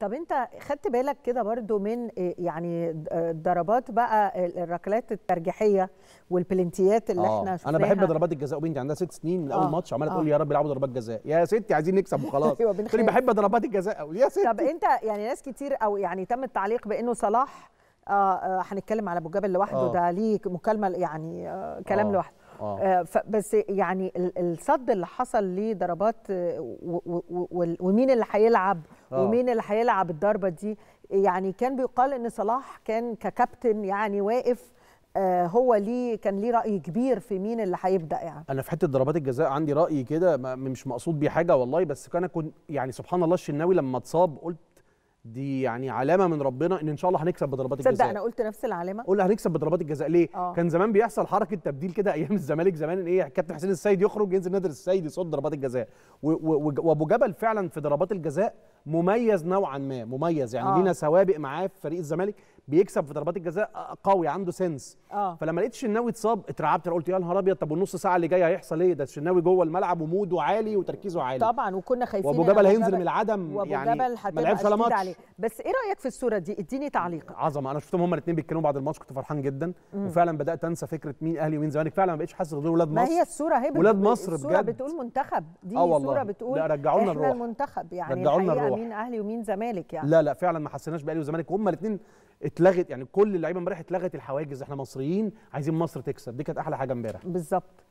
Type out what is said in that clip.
طب انت خدت بالك كده برضو من آه، يعني آه، ضربات بقى الركلات الترجيحيه والبلنتيات اللي آه. احنا شفناها انا بحب ضربات الجزاء وبنتي عندها ست سنين من آه. اول ماتش عماله آه. تقول يا رب يلعبوا ضربات جزاء يا ستي عايزين نكسب وخلاص ايوه بحب ضربات الجزاء قوي يا ستي طب انت يعني ناس كتير او يعني تم التعليق بانه صلاح آه, آه، هنتكلم على ابو جبل لوحده آه. ده ليه مكالمه يعني آه كلام آه. لوحده آه. بس يعني الصد اللي حصل ليه ضربات ومين اللي هيلعب أوه. ومين اللي هيلعب الضربه دي يعني كان بيقال ان صلاح كان ككابتن يعني واقف آه، هو ليه كان ليه راي كبير في مين اللي هيبدا يعني انا في حته ضربات الجزاء عندي راي كده مش مقصود بيه حاجه والله بس انا كنت يعني سبحان الله الشناوي لما اتصاب قلت دي يعني علامه من ربنا ان ان شاء الله هنكسب بضربات الجزاء تصدق انا قلت نفس العلامه قلنا هنكسب بضربات الجزاء ليه أوه. كان زمان بيحصل حركه تبديل كده ايام الزمالك زمان ايه كابتن حسين السيد يخرج ينزل نادر السيد يصد ضربات الجزاء وابو جبل فعلا في ضربات الجزاء مميز نوعا ما مميز يعني أوه. لينا سوابق معاه في فريق الزمالك بيكسب في ضربات الجزاء قوي عنده سنس آه. فلما لقيت الشناوي اتصاب اترعبت انا قلت يا نهار ابيض طب والنص ساعه اللي جايه هيحصل ايه ده الشناوي جوه الملعب وموده عالي وتركيزه عالي طبعا وكنا خايفين وابو جبل هينزل من العدم وابو يعني جبل ما لعبش على ماتش بس ايه رايك في الصوره دي اديني تعليق عظمه انا شفتهم هما الاثنين بيتكلموا بعد الماتش كنت فرحان جدا مم. وفعلا بدات انسى فكره مين اهلي ومين زمالك فعلا ما بقتش حاسس غير ولاد مصر ما هي الصوره هي ولاد مصر الصوره بجد. بتقول منتخب دي آه الصوره بتقول لا رجعوا لنا الروح المنتخب يعني رجعوا لنا الروح مين اهلي ومين زمالك يعني لا لا فعلا ما حسيناش باهلي وزمالك وهما الاثنين اتلغت يعني كل اللعيبه امبارح اتلغت الحواجز احنا مصريين عايزين مصر تكسب دي كانت احلى حاجه امبارح بالظبط